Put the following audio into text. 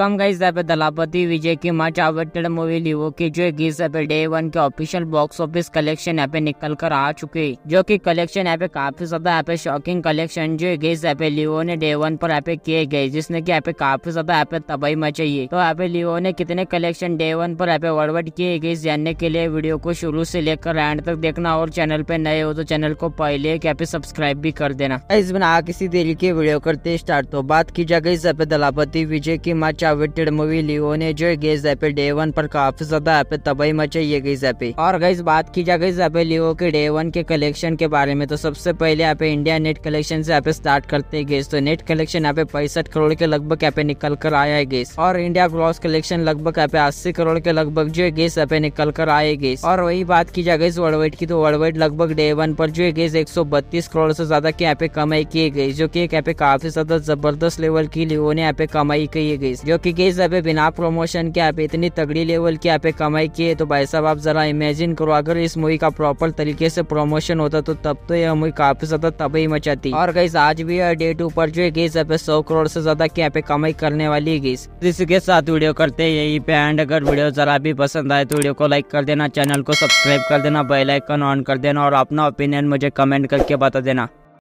welcome guys यहाँ पे दलापति विजय की मच अवेटेड मूवी लिवो की जो गीस यहाँ पे डे वन के ऑफिशियल बॉक्स ऑफिस कलेक्शन यहाँ पे निकल कर आ चुके जो कि कलेक्शन यहाँ पे काफी ज्यादा यहाँ पे शॉकिंग कलेक्शन जो गीस यहाँ पे लिवो ने डे वन पर यहाँ पे किए गए जिसने की यहाँ पे काफी ज्यादा यहाँ पे तबाही मचाई तो यहाँ पे लिवो ने कितने कलेक्शन डे वन पर यहाँ पे वर्डवर्ड किए गए जानने के लिए वीडियो को शुरू से लेकर एंड तक देखना और चैनल पे नए हो तो चैनल को पहले यहाँ पे सब्सक्राइब भी कर देना इस बिना किसी देरी के वीडियो करते स्टार्ट तो बात की जा गई दलापति विजय की मच वेटेड मूवी लियो ने जो गई पे डे वन पर काफी ज्यादा पे तबाही मचाई है गई जैपे और गई बात की जाए गई पे लियो के डे वन के कलेक्शन के बारे में तो सबसे पहले यहाँ पे इंडिया नेट कलेक्शन से यहाँ पे स्टार्ट करते हैं तो नेट कलेक्शन यहाँ पे पैंसठ करोड़ के लगभग यहाँ पे निकल कर आया है गेस और इंडिया ग्रॉस कलेक्शन लगभग यहाँ पे अस्सी करोड़ के लगभग जो है गेस यहाँ पे निकल कर आए गई और वही बात की जाए गई वर्ल्ड वाइड की तो वर्ल्ड वाइड लगभग डे वन पर जो है गेस एक करोड़ से ज्यादा की यहाँ पे कमाई की गई जो की यहाँ पे काफी ज्यादा जबरदस्त लेवल की लियो ने यहाँ पे कमाई की गई जो क्योंकि कई सब बिना प्रमोशन के आप इतनी तगड़ी लेवल की आप कमाई की है तो भाई साहब आप ज़रा इमेजिन करो अगर इस मूवी का प्रॉपर तरीके से प्रमोशन होता तो तब तो यह मूवी काफ़ी ज़्यादा तबाही मचाती और गई आज भी डेट ऊपर जो है गई सब सौ करोड़ से ज़्यादा की यहाँ पे कमाई करने वाली है इसी इसके साथ वीडियो करते हैं यही पे एंड अगर वीडियो ज़रा भी पसंद आए तो वीडियो को लाइक कर देना चैनल को सब्सक्राइब कर देना बेलाइकन ऑन कर देना और अपना ओपिनियन मुझे कमेंट करके बता देना